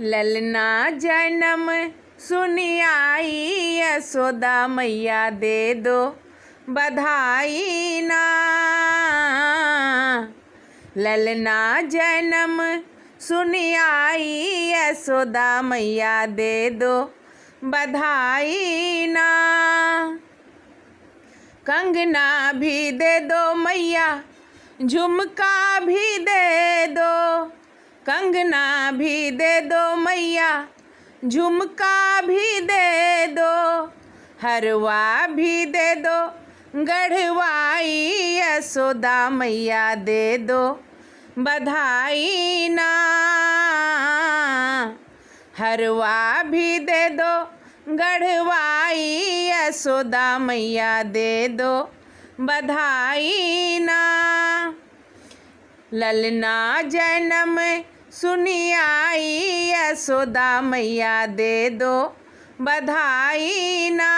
ललना जन्म सुनियाई यशोदा मैया दे दो बधाई ना ललना जन्म सुनियाई यशोदा मैया दे दो बधाई ना कंगना भी दे दो मैया झुमका भी दे दो कंगना भी दे दो मैया झुमका भी दे दो हरवा भी दे दो गढ़वाई यशोदा मैया दे दो बधाई ना हरवा भी दे दो गढ़वाई यशोदा मैया दे दो बधाई ना ललना जन्म सुनी आई यशोदा मैया दे दो बधाई ना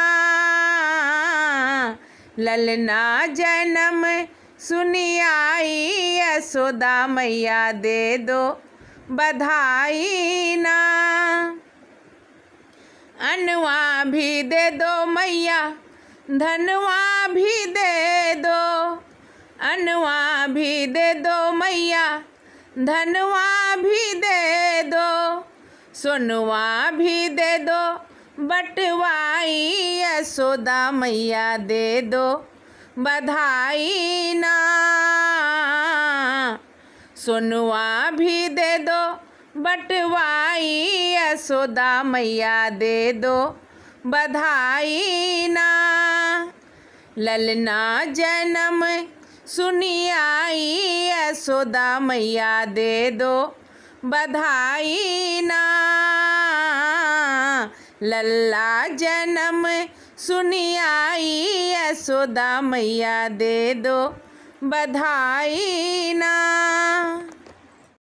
ललना जन्म सुनी आई यशोदा मैया दे दो बधाई ना अनवा भी दे दो मैया धनवा भी दे दो अनवा भी दे दो मैया धनवा भी दे दो सुनवा भी दे दो बटवाई यशोदा मैया दे दो बधाई ना सुनवा भी दे दो बटवाई यशोदा मैया दे दो बधाई ना ललना जन्म सुनियाई यशोदा मैया दे दो बधाई ना लल्ला जन्म सुनियाई यशोदा मैया दे दो बधाई ना